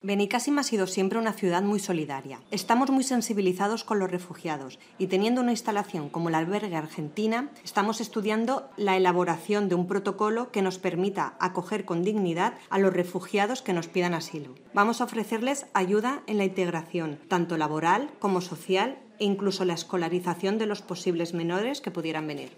Benicásima ha sido siempre una ciudad muy solidaria. Estamos muy sensibilizados con los refugiados y teniendo una instalación como la albergue argentina, estamos estudiando la elaboración de un protocolo que nos permita acoger con dignidad a los refugiados que nos pidan asilo. Vamos a ofrecerles ayuda en la integración, tanto laboral como social e incluso la escolarización de los posibles menores que pudieran venir.